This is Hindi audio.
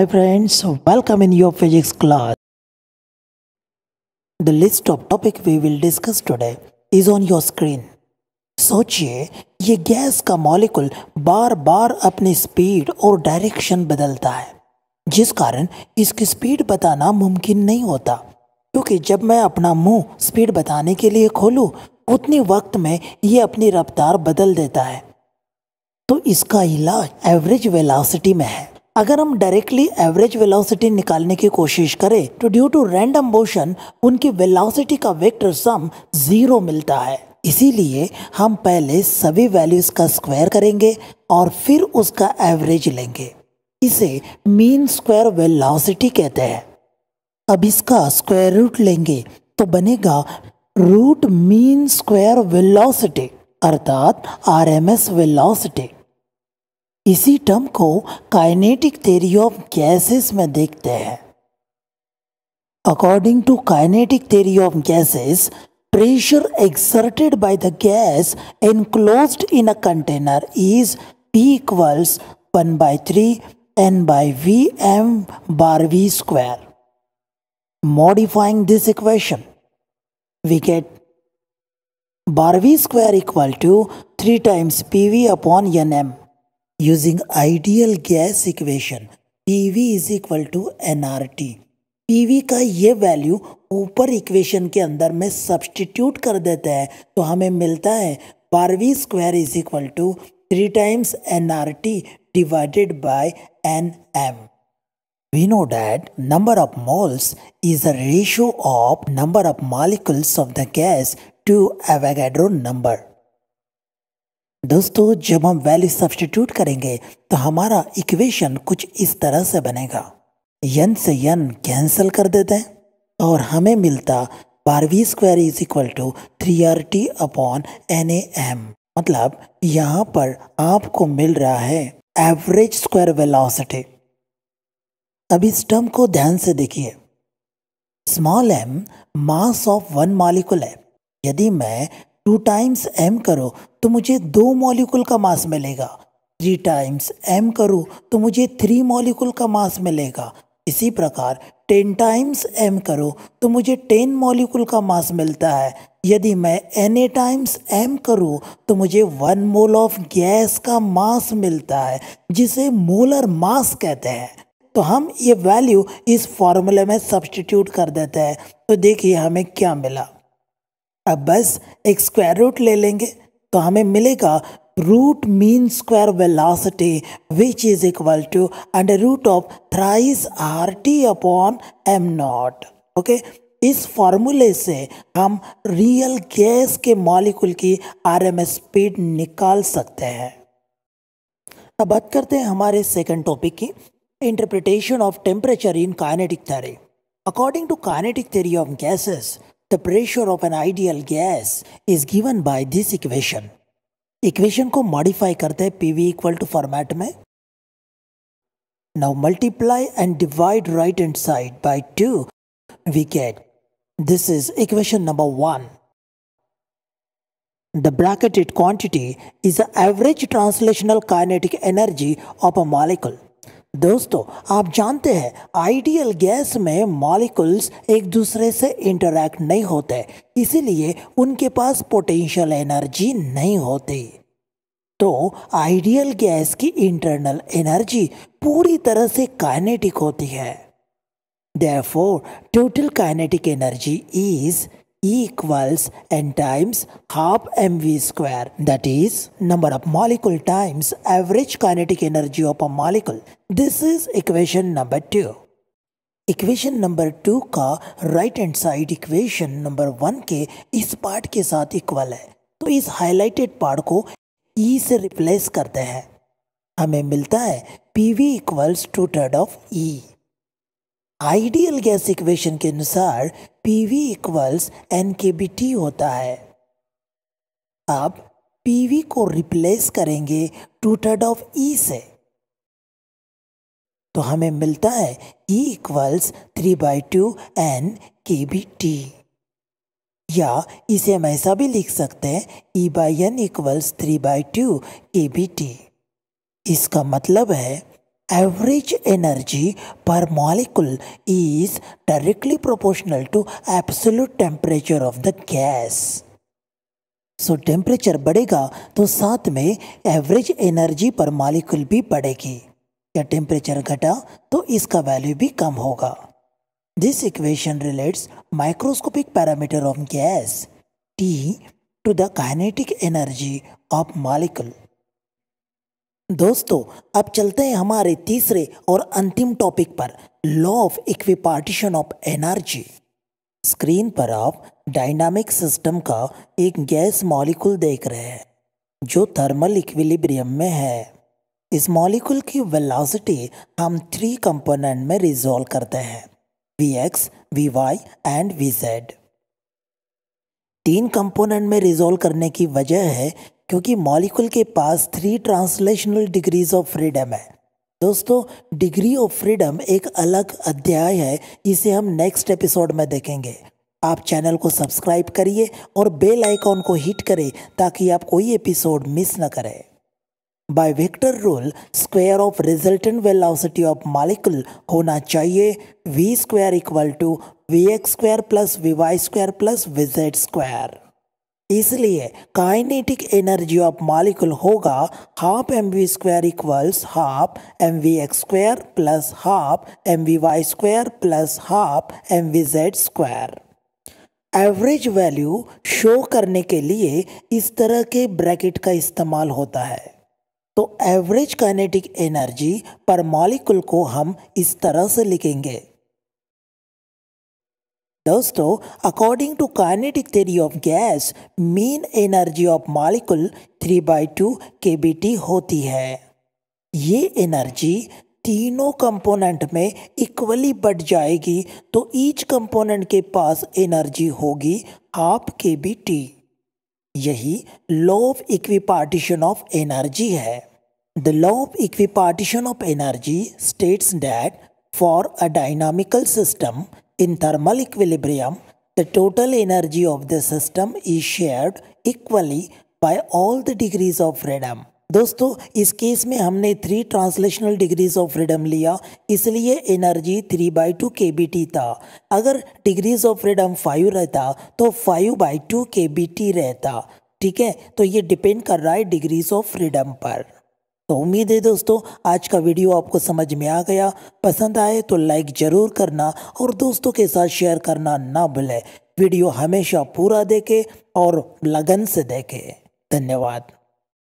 Hi friends, welcome in your physics class. The list of topic we will discuss today is on your screen. सोचिए ये गैस का मॉलिक्यूल बार बार अपनी स्पीड और डायरेक्शन बदलता है जिस कारण इसकी स्पीड बताना मुमकिन नहीं होता क्योंकि जब मैं अपना मुंह स्पीड बताने के लिए खोलूं उतने वक्त में ये अपनी रफ्तार बदल देता है तो इसका इलाज एवरेज वेलोसिटी में है अगर हम डायरेक्टली एवरेज वेलोसिटी निकालने की कोशिश करें तो ड्यू टू रैंडम मोशन उनकी वेलोसिटी का वेक्टर सम जीरो मिलता है इसीलिए हम पहले सभी वैल्यूज का स्क्वायर करेंगे और फिर उसका एवरेज लेंगे इसे मीन स्क्वायर वेलोसिटी कहते हैं अब इसका स्क्वायर रूट लेंगे तो बनेगा रूट मीन स्क्वायर वेलोसिटी अर्थात आर एम एस वेलोसिटी इसी टर्म को काइनेटिक थेरी ऑफ गैसेस में देखते हैं according to kinetic theory of gases pressure exerted by the gas enclose in a container is P equals one by three N by V M bar V square modifying this equation we get bar V square equal to three times P V upon N M using ideal gas equation PV is equal to nRT. PV का ये वैल्यू ऊपर इक्वेशन के अंदर में सब्सटीट्यूट कर देता है तो हमें मिलता है bar V square is equal to three times N R T divided by N M we know that number of moles is a ratio of number of molecules of the gas to Avogadro number दोस्तों जब हम वैल्यू सब्सटीट्यूट करेंगे तो हमारा इक्वेशन कुछ इस तरह से बनेगा यन से यन कैंसिल कर देते हैं और हमें मिलता bar V square is equal to three R T upon N A M मतलब यहाँ पर आपको मिल रहा है एवरेज स्क्वायर वेलोसिटी अब इस टर्म को ध्यान से देखिए small M mass of one molecule है यदि मैं टू टाइम्स एम करो तो मुझे दो मॉलिक्यूल का मास मिलेगा थ्री टाइम्स एम करो तो मुझे थ्री मॉलिक्यूल का मास मिलेगा इसी प्रकार टेन टाइम्स एम करो तो मुझे टेन मॉलिक्यूल का मास मिलता है यदि मैं एन ए टाइम्स एम करूँ तो मुझे वन मोल ऑफ गैस का मास मिलता है जिसे मोलर मास कहते हैं तो हम ये वैल्यू इस फॉर्मूले में सब्सटीट्यूट कर देते हैं तो देखिए हमें क्या मिला अब बस एक स्क्वायर रूट ले लेंगे तो हमें मिलेगा root mean square velocity which is equal to under root of thrice R T upon M not okay इस फॉर्मूले से हम रियल गैस के मॉलिक्यूल की आर एस स्पीड निकाल सकते हैं अब बात करते हैं हमारे सेकंड टॉपिक की interpretation of temperature in kinetic theory according to kinetic theory of gases The pressure of an ideal gas is given by this equation. Equation को modify करते हैं PV equal to format में Now multiply and divide right hand side by two. We get this is equation number one. The bracketed quantity is the average translational kinetic energy of a molecule. दोस्तों आप जानते हैं आइडियल गैस में मॉलिक्यूल्स एक दूसरे से इंटरैक्ट नहीं होते इसीलिए उनके पास पोटेंशियल एनर्जी नहीं होती तो आइडियल गैस की इंटरनल एनर्जी पूरी तरह से काइनेटिक होती है therefore total kinetic energy is E equals n times half mv square that is number of molecule times average kinetic energy of a molecule. This is equation number 2. Equation number two का right hand side equation number one के इस पार्ट के साथ इक्वल है तो इस हाइलाइटेड पार्ट को ई e से रिप्लेस करते हैं हमें मिलता है P V equals two third of E ideal gas equation के अनुसार P V equals N K B T होता है अब पी वी को रिप्लेस करेंगे टू थर्ड ऑफ ई से तो हमें मिलता है E equals three by two N K B T या इसे हम ऐसा भी लिख सकते हैं E by N equals three by two K B T इसका मतलब है average energy per molecule is directly proportional to absolute temperature of the gas. So so, temperature बढ़ेगा तो साथ में एवरेज एनर्जी पर मालिकुल भी बढ़ेगी या टेम्परेचर घटा तो इसका वैल्यू भी कम होगा this equation relates microscopic parameter of gas T to the kinetic energy of molecule दोस्तों अब चलते हैं हमारे तीसरे और अंतिम टॉपिक पर law of equipartition of energy screen पर आप डायनामिक सिस्टम का एक गैस मॉलिक्यूल देख रहे हैं जो थर्मल इक्विलिब्रियम में है इस मॉलिक्यूल की वेलोसिटी हम थ्री कंपोनेंट में रिजोल्व करते हैं V X V Y and V Z तीन कंपोनेंट में रिजोल्व करने की वजह है क्योंकि मॉलिक्यूल के पास three translational degrees of freedom है दोस्तों डिग्री ऑफ फ्रीडम एक अलग अध्याय है इसे हम नेक्स्ट एपिसोड में देखेंगे आप चैनल को सब्सक्राइब करिए और बेल आइकॉन को हिट करें ताकि आप कोई एपिसोड मिस ना करें by vector rule square of resultant velocity of molecule होना चाहिए V square equal to V X square plus V Y square plus V Z square इसलिए काइनेटिक एनर्जी ऑफ मॉलिक्यूल होगा half M V square equals half M V X square plus half M V Y square plus half M V Z square average value show करने के लिए इस तरह के ब्रैकेट का इस्तेमाल होता है तो average kinetic energy per molecule को हम इस तरह से लिखेंगे दोस्तों according to kinetic theory of gas mean energy of molecule three by two K B T होती है ये एनर्जी तीनों कंपोनेंट में इक्वली बढ़ जाएगी तो ईच कंपोनेंट के पास एनर्जी होगी हाफ के बी टी यही law of equipartition of energy है the law of equipartition of energy states that for a dynamical system In thermal equilibrium, the total energy of the system is shared equally by all the degrees of freedom. दोस्तों इस केस में हमने three translational degrees of freedom लिया इसलिए energy three by two K B T था अगर डिग्रीज ऑफ फ्रीडम फाइव रहता तो five by two K B T रहता ठीक है तो ये डिपेंड कर रहा है डिग्रीज ऑफ फ्रीडम पर तो उम्मीद है दोस्तों आज का वीडियो आपको समझ में आ गया पसंद आए तो लाइक ज़रूर करना और दोस्तों के साथ शेयर करना ना भूलें वीडियो हमेशा पूरा देखें और लगन से देखें धन्यवाद